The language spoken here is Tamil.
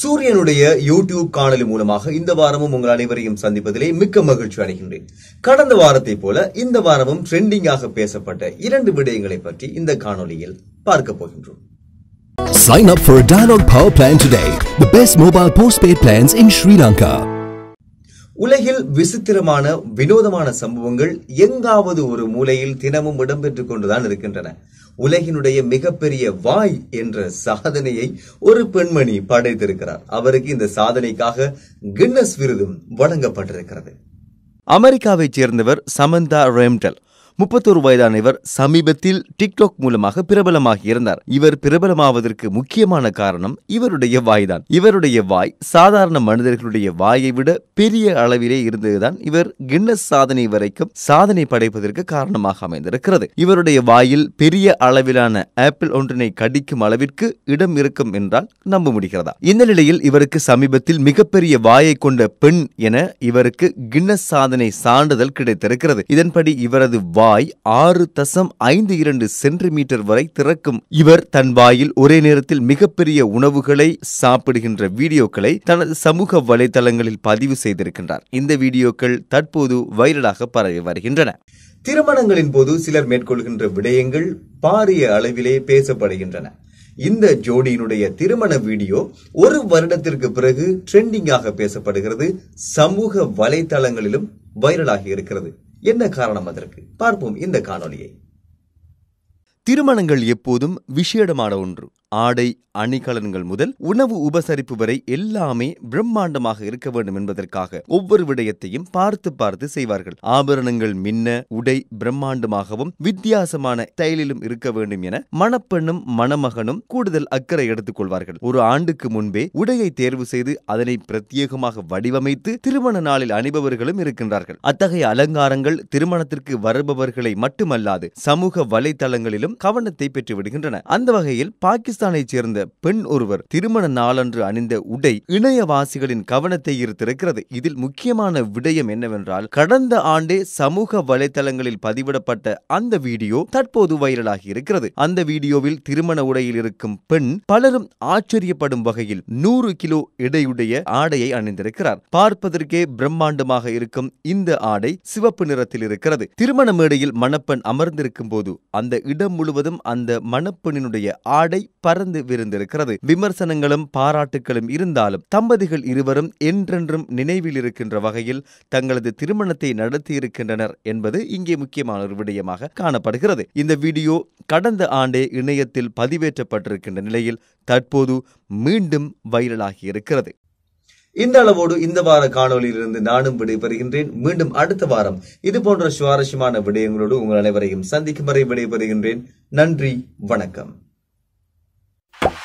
சூரியனுடைய யூடியூப் காணொலி மூலமாக இந்த வாரமும் உங்கள் அனைவரையும் சந்திப்பதிலே மிக்க மகிழ்ச்சி அடைகின்றேன் கடந்த வாரத்தை போல இந்த வாரமும் ட்ரெண்டிங்காக பேசப்பட்ட இரண்டு விடயங்களை பற்றி இந்த காணொலியில் பார்க்க போகின்றோம் Sign up for a Dialog Power Plan today, the best mobile postpaid plans in Sri Lanka. உலகில் விசித்திரமான வினோதமான சம்பவங்கள் எங்காவது ஒரு மூலையில் தினமும் இடம்பெற்றுக் கொண்டுதான் இருக்கின்றன உலகினுடைய மிகப்பெரிய வாய் என்ற சாதனையை ஒரு பெண்மணி படைத்திருக்கிறார் அவருக்கு இந்த சாதனைக்காக கின்னஸ் விருதும் வழங்கப்பட்டிருக்கிறது அமெரிக்காவைச் சேர்ந்தவர் சமந்தா ரேம்டல் முப்பத்தொரு வயதான இவர் சமீபத்தில் டிக்டாக் மூலமாக பிரபலமாக இருந்தார் இவர் பிரபலமாவதற்கு முக்கியமான காரணம் இவருடைய வாய் தான் இவருடைய வாய் சாதாரண மனிதர்களுடைய வாயை விட பெரிய அளவிலே இருந்ததுதான் இவர் கின்னஸ் சாதனை வரைக்கும் சாதனை படைப்பதற்கு காரணமாக அமைந்திருக்கிறது இவருடைய வாயில் பெரிய அளவிலான ஆப்பிள் ஒன்றினை கடிக்கும் அளவிற்கு இடம் இருக்கும் என்றால் நம்ப முடிகிறதா இந்த நிலையில் இவருக்கு சமீபத்தில் மிகப்பெரிய வாயை கொண்ட பெண் என இவருக்கு கின்னஸ் சாதனை சான்றிதழ் கிடைத்திருக்கிறது இதன்படி இவரது வாய் ஆறு தசம் ஐந்து இரண்டு சென்டிமீட்டர் வரை திறக்கும் இவர் தன் வாயில் ஒரே நேரத்தில் மிகப்பெரிய உணவுகளை சாப்பிடுகின்ற வீடியோக்களை தனது சமூக வலைதளங்களில் பதிவு செய்திருக்கின்றார் இந்த வீடியோக்கள் தற்போது வைரலாக பரவி வருகின்றன திருமணங்களின் போது சிலர் மேற்கொள்கின்ற விடயங்கள் பாரிய அளவிலே பேசப்படுகின்றன இந்த ஜோடியினுடைய திருமண வீடியோ ஒரு வருடத்திற்கு பிறகு ட்ரெண்டிங்காக பேசப்படுகிறது சமூக வலைதளங்களிலும் வைரலாகி இருக்கிறது என்ன காரணம் அதற்கு பார்ப்போம் இந்த காணொலியை திருமணங்கள் எப்போதும் விஷேடமான ஒன்று ஆடை அணிகலன்கள் முதல் உணவு உபசரிப்பு வரை எல்லாமே பிரம்மாண்டமாக இருக்க வேண்டும் என்பதற்காக ஒவ்வொரு விடயத்தையும் பார்த்து பார்த்து செய்வார்கள் ஆபரணங்கள் மின்ன உடை பிரம்மாண்டமாகவும் வித்தியாசமான ஸ்டைலிலும் இருக்க வேண்டும் என மணப்பெண்ணும் மணமகனும் கூடுதல் அக்கறை கொள்வார்கள் ஒரு ஆண்டுக்கு முன்பே உடையை தேர்வு செய்து அதனை பிரத்யேகமாக வடிவமைத்து திருமண நாளில் அணிபவர்களும் இருக்கின்றார்கள் அத்தகைய அலங்காரங்கள் திருமணத்திற்கு வருபவர்களை மட்டுமல்லாது சமூக வலைதளங்களிலும் கவனத்தை பெற்றுவிடுகின்றன அந்த வகையில் பாகிஸ்தான் ராஜஸ்தானைச் சேர்ந்த பெண் ஒருவர் திருமண நாளன்று அணிந்த உடை இணையவாசிகளின் கவனத்தை ஈர்த்திருக்கிறது இதில் முக்கியமான விடயம் என்னவென்றால் கடந்த ஆண்டே சமூக வலைதளங்களில் பதிவிடப்பட்ட அந்த வீடியோ தற்போது வைரலாகி இருக்கிறது அந்த வீடியோவில் திருமண உடையில் இருக்கும் பெண் பலரும் ஆச்சரியப்படும் வகையில் நூறு கிலோ எடையுடைய ஆடையை அணிந்திருக்கிறார் பார்ப்பதற்கே பிரம்மாண்டமாக இருக்கும் இந்த ஆடை சிவப்பு நிறத்தில் இருக்கிறது திருமண மேடையில் மணப்பெண் அமர்ந்திருக்கும் போது அந்த இடம் முழுவதும் அந்த மணப்பெண்ணினுடைய ஆடை பறந்து விருந்திருக்கிறது விமர்சனங்களும் பாராட்டுகளும் இருந்தாலும் தம்பதிகள் இருவரும் என்றென்றும் நினைவில் இருக்கின்ற வகையில் தங்களது திருமணத்தை நடத்தியிருக்கின்றனர் என்பது இங்கே முக்கியமான ஒரு விடயமாக காணப்படுகிறது இந்த வீடியோ கடந்த ஆண்டே இணையத்தில் பதிவேற்றப்பட்டிருக்கின்ற நிலையில் தற்போது மீண்டும் வைரலாகி இருக்கிறது இந்த அளவோடு இந்த வார காணொலியிலிருந்து நானும் விடைபெறுகின்றேன் மீண்டும் அடுத்த வாரம் இது போன்ற சுவாரஸ்யமான விடயங்களோடு உங்கள் அனைவரையும் சந்திக்கும் வரை விடைபெறுகின்றேன் நன்றி வணக்கம் you